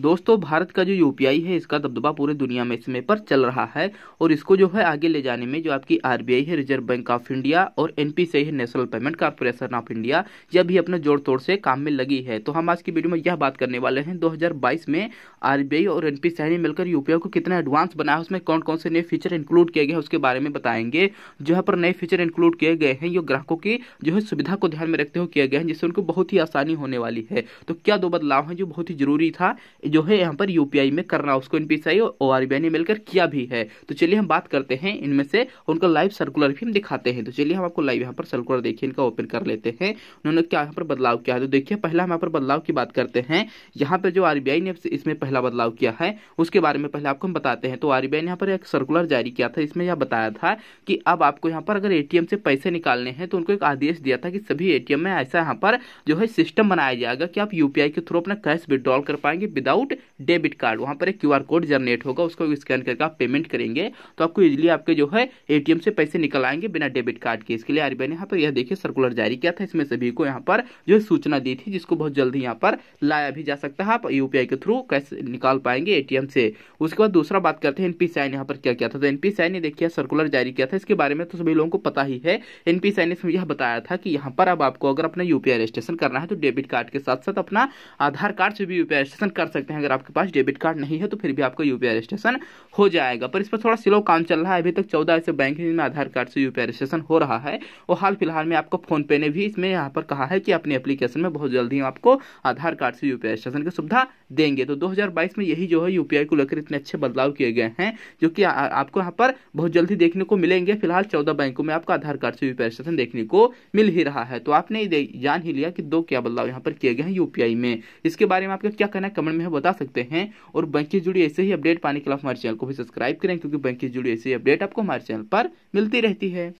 दोस्तों भारत का जो यूपीआई है इसका दबदबा पूरे दुनिया में समय पर चल रहा है और इसको जो है आगे ले जाने में जो आपकी आरबीआई है रिजर्व बैंक ऑफ इंडिया और एनपीसीआई है national payment corporation of India यह भी अपने जोड़ तोड़ से काम में लगी है तो हम आज की वीडियो में यह बात करने वाले हैं दो में आरबीआई और एन ने मिलकर यूपीआई को कितना एडवांस बनाया उसमें कौन कौन से नए फीचर इंक्लूड किए गए हैं उसके बारे में बताएंगे जहाँ पर नए फीचर इंक्लूड किए गए हैं जो ग्राहकों की जो है सुविधा को ध्यान में रखते हुए किए गए हैं जिससे उनको बहुत ही आसानी होने वाली है तो क्या दो बदलाव हैं जो बहुत ही जरूरी था जो है यहाँ पर यूपीआई में करना उसको एनपीसीआई और आरबीआई ने मिलकर किया भी है तो चलिए हम बात करते हैं इनमें से उनका लाइव सर्कुलर भी हम दिखाते हैं तो चलिए हम आपको लाइव यहाँ पर सर्कुलर देखिए इनका ओपन कर लेते हैं उन्होंने क्या यहाँ पर बदलाव किया है तो देखिए पहला हम यहाँ पर बदलाव की बात करते हैं यहाँ पर जो आरबीआई ने इसमें पहला बदलाव किया है उसके बारे में पहले आपको हम बताते हैं तो आरबीआई ने यहाँ पर एक सर्कुलर जारी किया था इसमें यह बताया था कि अब आपको यहाँ पर अगर एटीएम से पैसे निकालने हैं तो उनको एक आदेश दिया था कि सभी एटीएम में ऐसा यहाँ पर जो है सिस्टम बनाया जाएगा कि आप यूपीआई के थ्रू अपना कैश विदड्रॉल कर पाएंगे विदाउट विदाउट डेबिट कार्ड वहां पर एक क्यू कोड जनरेट होगा उसको स्कैन करके आप पेमेंट करेंगे तो आपको इजिली आपके जो है ए से पैसे निकल आएंगे बिना डेबिट कार्ड के इसके लिए आर ने यहाँ पर यह देखिए सर्कुलर जारी किया था इसमें सभी को यहाँ पर जो सूचना दी थी जिसको बहुत जल्दी यहाँ पर लाया भी जा सकता है आप यूपीआई के थ्रू कैश निकाल पाएंगे एटीएम से उसके बाद दूसरा बात करते हैं एनपीसीआई ने यहाँ पर क्या किया था तो एनपीसीआई ने देखिए सर्कुलर जारी किया था इसके बारे में तो सभी लोगों को पता ही है एनपीसीआई ने यह बताया था कि यहाँ पर अब आपको अगर अपना यूपीआई रजिस्ट्रेशन करना है तो डेबिट कार्ड के साथ साथ अपना आधार कार्ड से भी यूपीआई रजिस्ट्रेशन कर सकते सकते हैं अगर आपके पास डेबिट कार्ड नहीं है तो फिर भी आपका यूपीआई रजिस्ट्रेशन हो जाएगा पर इस पर थोड़ा स्लो काम चल रहा है अभी तक चौदह ऐसे बैंक हैं जिनमें आधार कार्ड से यूपीआई रजिस्ट्रेशन हो रहा है और हाल फिलहाल में आपको फोनपे ने भी इसमें यहाँ पर कहा है कि अपनी एप्लीकेशन में बहुत जल्दी आपको आधार कार्ड से यूपीआई रजिस्ट्रेशन की सुविधा देंगे तो दो में यही जो है यूपीआई को लेकर इतने अच्छे बदलाव किए गए हैं जो कि आपको यहाँ पर बहुत जल्दी देखने को मिलेंगे फिलहाल चौदह बैंकों में आपका आधार कार्ड से यूपीआई रजिस्ट्रेशन देखने को मिल ही रहा है तो आपने जान ही लिया कि दो क्या बदलाव यहाँ पर किए गए हैं यूपीआई में इसके बारे में आपका क्या कहना है कमेंट में बता सकते हैं और बैंक की जुड़ी ऐसे ही अपडेट पाने के लिए हमारे चैनल को भी सब्सक्राइब करें क्योंकि बैंक की जुड़ी ऐसी अपडेट आपको हमारे चैनल पर मिलती रहती है